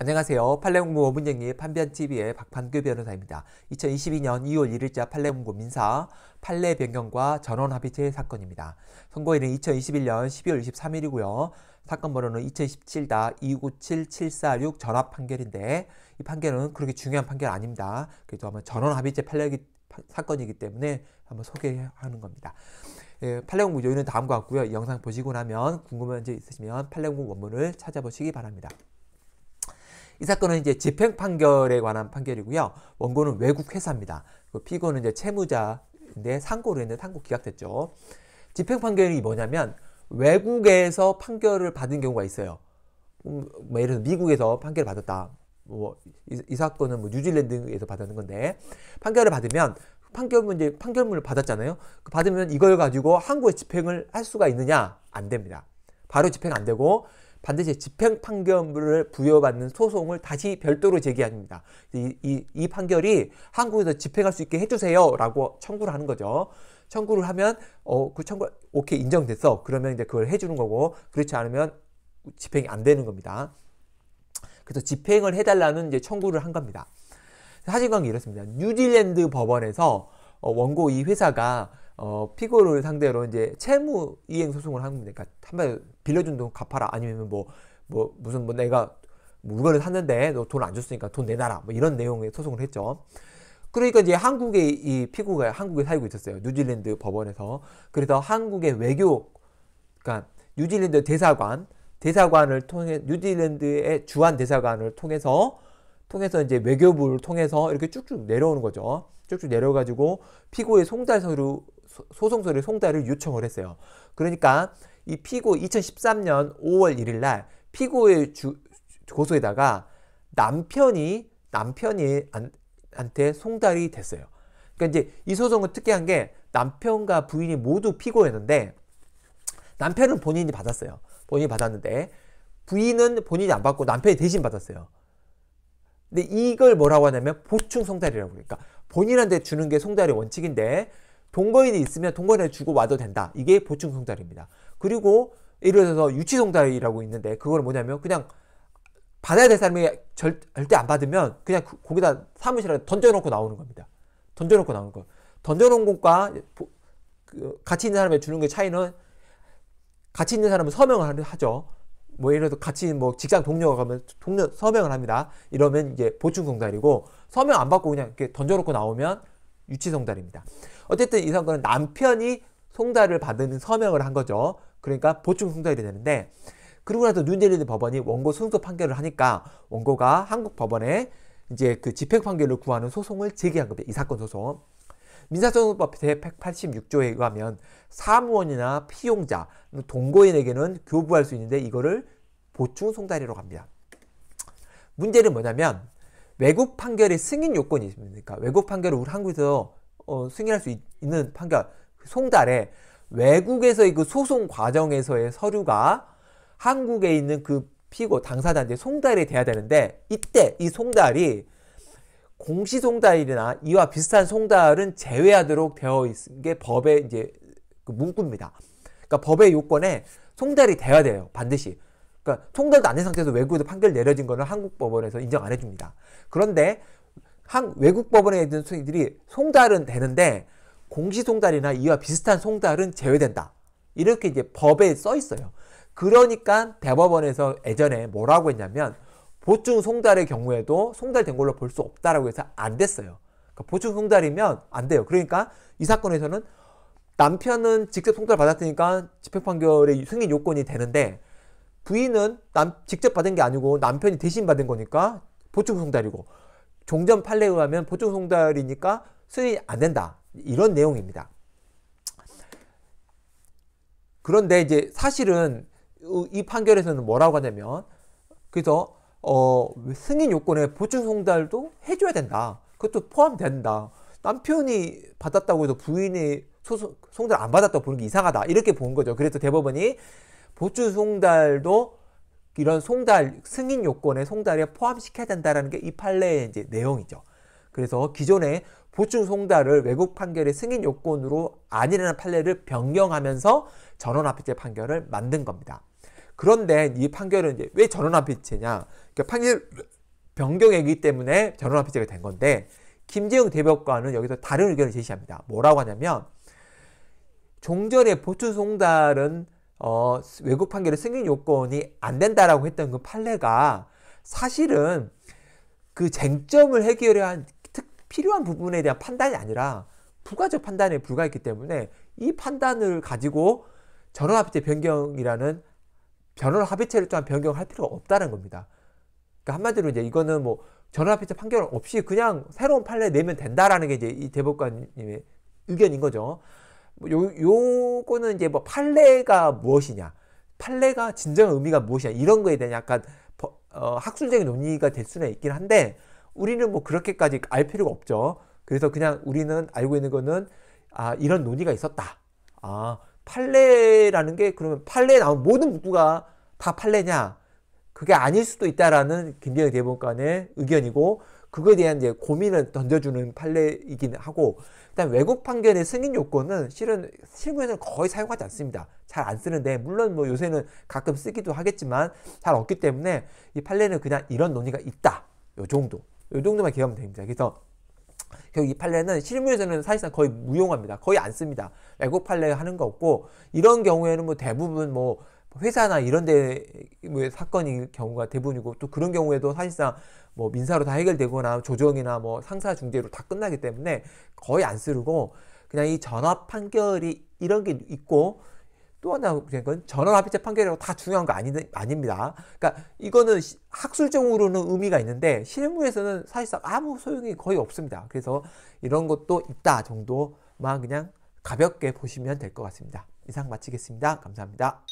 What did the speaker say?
안녕하세요. 판례공부 오분쟁리 판변TV의 박판규 변호사입니다. 2022년 2월 1일자 판례공부 민사 판례 변경과 전원 합의체 사건입니다. 선고일은 2021년 12월 23일이고요. 사건 번호는 2017-297746 전합 판결인데 이 판결은 그렇게 중요한 판결 아닙니다. 그래도 아마 전원 합의체 판례 사건이기 때문에 한번 소개하는 겁니다. 예, 판례공부 요인은 다음과 같고요. 영상 보시고 나면 궁금한 점 있으시면 판례공부 원문을 찾아보시기 바랍니다. 이 사건은 이제 집행 판결에 관한 판결이고요. 원고는 외국 회사입니다. 피고는 이제 채무자인데 상고로 했는데 상고 기각됐죠. 집행 판결이 뭐냐면 외국에서 판결을 받은 경우가 있어요. 음, 뭐 예를 들어 미국에서 판결을 받았다. 뭐 이, 이 사건은 뭐 뉴질랜드에서 받았는 건데 판결을 받으면 판결문 이제 판결문을 받았잖아요. 그 받으면 이걸 가지고 한국에 집행을 할 수가 있느냐? 안 됩니다. 바로 집행 안 되고 반드시 집행 판결을 부여받는 소송을 다시 별도로 제기합니다. 이, 이, 이 판결이 한국에서 집행할 수 있게 해주세요라고 청구를 하는 거죠. 청구를 하면 어그 청구 오케이 인정됐어 그러면 이제 그걸 해주는 거고 그렇지 않으면 집행이 안 되는 겁니다. 그래서 집행을 해달라는 이제 청구를 한 겁니다. 사실관계 이렇습니다. 뉴질랜드 법원에서 어, 원고 이 회사가 어, 피고를 상대로 이제 채무 이행 소송을 하는 거니까 한번 빌려준 돈 갚아라 아니면 뭐뭐 뭐 무슨 뭐 내가 뭐 물건을 샀는데 너 돈 안 줬으니까 돈 내놔라 뭐 이런 내용의 소송을 했죠. 그러니까 이제 한국의 이 피고가 한국에 살고 있었어요. 뉴질랜드 법원에서 그래서 한국의 외교 그러니까 뉴질랜드 대사관 대사관을 통해 뉴질랜드의 주한 대사관을 통해서 통해서 이제 외교부를 통해서 이렇게 쭉쭉 내려오는 거죠. 쭉쭉 내려가지고 피고의 송달 서류 소송 서류 송달을 요청을 했어요. 그러니까 이 피고 2013년 5월 1일 날 피고의 주, 고소에다가 남편이 남편이 한테 송달이 됐어요. 그러니까 이제 이 소송은 특이한 게 남편과 부인이 모두 피고였는데 남편은 본인이 받았어요. 본인이 받았는데 부인은 본인이 안 받고 남편이 대신 받았어요. 근데 이걸 뭐라고 하냐면 보충 송달이라고 그러니까 본인한테 주는 게 송달의 원칙인데 동거인이 있으면 동거인을 주고 와도 된다. 이게 보충 성달입니다. 그리고 예를 들어서 유치 성달이라고 있는데 그걸 뭐냐면 그냥 받아야 될 사람이 절, 절대 안 받으면 그냥 그, 거기다 사무실에 던져놓고 나오는 겁니다. 던져놓고 나오는 거. 던져놓은 것과 보, 그, 같이 있는 사람에 주는 게 그 차이는 같이 있는 사람은 서명을 하죠. 뭐 예를 들어 서 같이 뭐 직장 동료가 가면 동료 서명을 합니다. 이러면 이제 보충 성달이고 서명 안 받고 그냥 이렇게 던져놓고 나오면 유치송달입니다. 어쨌든 이 선거는 남편이 송달을 받은 서명을 한 거죠. 그러니까 보충 송달이 되는데 그러고 나서 눈질리드 법원이 원고 승소 판결을 하니까 원고가 한국 법원에 이제 그 집행 판결을 구하는 소송을 제기한 겁니다. 이 사건 소송. 민사소송법 제186조에 의하면 사무원이나 피용자, 동거인에게는 교부할 수 있는데 이거를 보충 송달이라고 합니다. 문제는 뭐냐면 외국 판결의 승인 요건이 있습니까? 그러니까 외국 판결을 우리 한국에서 어, 승인할 수 있, 는 판결 그 송달에 외국에서의 그 소송 과정에서의 서류가 한국에 있는 그 피고 당사자한테 송달이 돼야 되는데 이때 이 송달이 공시 송달이나 이와 비슷한 송달은 제외하도록 되어 있는 게 법의 이제 그 문구입니다. 그러니까 법의 요건에 송달이 돼야 돼요. 반드시. 그러니까 통달도 안 된 상태에서 외국에서 판결 내려진 거는 한국 법원에서 인정 안 해줍니다. 그런데 한 외국 법원에 있는 소이들이 송달은 되는데 공시송달이나 이와 비슷한 송달은 제외된다. 이렇게 이제 법에 써 있어요. 그러니까 대법원에서 예전에 뭐라고 했냐면 보충 송달의 경우에도 송달된 걸로 볼 수 없다라고 해서 안 됐어요. 그러니까 보충 송달이면 안 돼요. 그러니까 이 사건에서는 남편은 직접 송달 받았으니까 집행 판결의 승인 요건이 되는데 부인은 남, 직접 받은 게 아니고 남편이 대신 받은 거니까 보충송달이고 종전 판례에 의하면 보충송달이니까 수리 안 된다. 이런 내용입니다. 그런데 이제 사실은 이 판결에서는 뭐라고 하냐면 그래서 어, 승인 요건에 보충송달도 해줘야 된다. 그것도 포함된다. 남편이 받았다고 해서 부인이 소송, 송달 안 받았다고 보는 게 이상하다. 이렇게 본 거죠. 그래서 대법원이 보츠 송달도 이런 송달 승인 요건에 송달에 포함시켜야 된다라는 게 이 판례의 이제 내용이죠. 그래서 기존에 보충 송달을 외국 판결의 승인 요건으로 아니라는 판례를 변경하면서 전원합의체 판결을 만든 겁니다. 그런데 이 판결은 이제 왜 전원합의체냐? 그러니까 판결 변경이기 때문에 전원합의체가 된 건데 김재영 대법관은 여기서 다른 의견을 제시합니다. 뭐라고 하냐면 종전의 보충 송달은 어, 외국 판결의 승인 요건이 안 된다라고 했던 그 판례가 사실은 그 쟁점을 해결해야 특, 필요한 부분에 대한 판단이 아니라 부가적 판단에 불과했기 때문에 이 판단을 가지고 전원합의체 변경이라는 전원합의체를 또한 변경할 필요가 없다는 겁니다. 그러니까 한마디로 이제 이거는 뭐 전원합의체 판결 없이 그냥 새로운 판례 내면 된다라는 게 이제 이 대법관님의 의견인 거죠. 뭐 요, 요거는 이제 뭐 판례가 무엇이냐, 판례가 진정한 의미가 무엇이냐, 이런 거에 대한 약간 어, 학술적인 논의가 될 수는 있긴 한데, 우리는 뭐 그렇게까지 알 필요가 없죠. 그래서 그냥 우리는 알고 있는 거는, 아, 이런 논의가 있었다. 아, 판례라는 게 그러면 판례에 나온 모든 문구가 다 판례냐? 그게 아닐 수도 있다라는 김경희 대법관의 의견이고 그거에 대한 이제 고민을 던져주는 판례이긴 하고 일단 외국 판결의 승인 요건은 실은 실무에서는 거의 사용하지 않습니다. 잘 안 쓰는데 물론 뭐 요새는 가끔 쓰기도 하겠지만 잘 없기 때문에 이 판례는 그냥 이런 논의가 있다. 요 정도. 요 정도만 기억하면 됩니다. 그래서 결국 이 판례는 실무에서는 사실상 거의 무용합니다. 거의 안 씁니다. 외국 판례 하는 거 없고 이런 경우에는 뭐 대부분 뭐뭐 회사나 이런 데의 뭐 사건인 경우가 대부분이고 또 그런 경우에도 사실상 뭐 민사로 다 해결되거나 조정이나 뭐 상사 중재로 다 끝나기 때문에 거의 안 쓰고 그냥 이 전합 판결이 이런 게 있고 또 하나 그냥 건 전원합의체 판결이라고 다 중요한 거 아니, 아닙니다. 그러니까 이거는 학술적으로는 의미가 있는데 실무에서는 사실상 아무 소용이 거의 없습니다. 그래서 이런 것도 있다 정도만 그냥 가볍게 보시면 될 것 같습니다. 이상 마치겠습니다. 감사합니다.